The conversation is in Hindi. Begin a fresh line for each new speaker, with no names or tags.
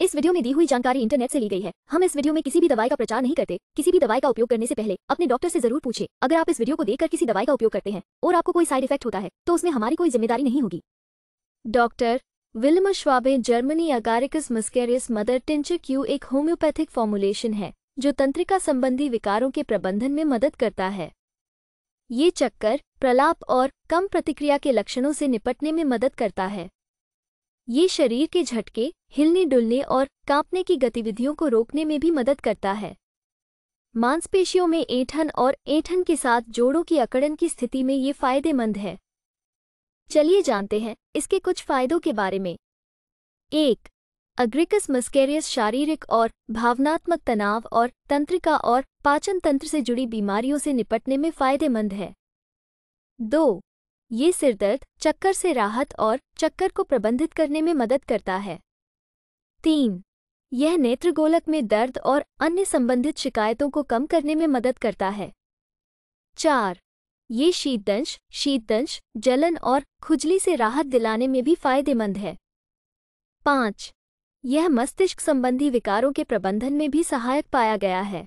इस वीडियो में दी हुई जानकारी इंटरनेट से ली गई है हम इस वीडियो में किसी भी दवाई का प्रचार नहीं करते किसी भी दवाई का उपयोग करने से पहले अपने डॉक्टर से जरूर पूछे अगर आप इस वीडियो को देखकर किसी दवाई का उपयोग करते हैं और आपको कोई साइड इफेक्ट होता है तो उसमें हमारी कोई जिम्मेदारी नहीं होगी doctor Willmar Schwabe Germany Agaricus muscarius mother tincture Q एक होम्योपैथिक फॉर्मुलेशन है जो तंत्रिका संबंधी विकारों के प्रबंधन में मदद करता है ये चक्कर प्रलाप और कम प्रतिक्रिया के लक्षणों से निपटने में मदद करता है ये शरीर के झटके हिलने डुलने और कांपने की गतिविधियों को रोकने में भी मदद करता है मांसपेशियों में ऐठन और ऐठन के साथ जोड़ों की अकड़न की स्थिति में ये फायदेमंद है चलिए जानते हैं इसके कुछ फायदों के बारे में एक अग्रिकस मस्केरियस शारीरिक और भावनात्मक तनाव और तंत्रिका और पाचन तंत्र से जुड़ी बीमारियों से निपटने में फायदेमंद है दो ये सिरदर्द चक्कर से राहत और चक्कर को प्रबंधित करने में मदद करता है तीन यह नेत्रगोलक में दर्द और अन्य संबंधित शिकायतों को कम करने में मदद करता है चार ये शीतदंश शीतदंश जलन और खुजली से राहत दिलाने में भी फायदेमंद है पाँच यह मस्तिष्क संबंधी विकारों के प्रबंधन में भी सहायक पाया गया है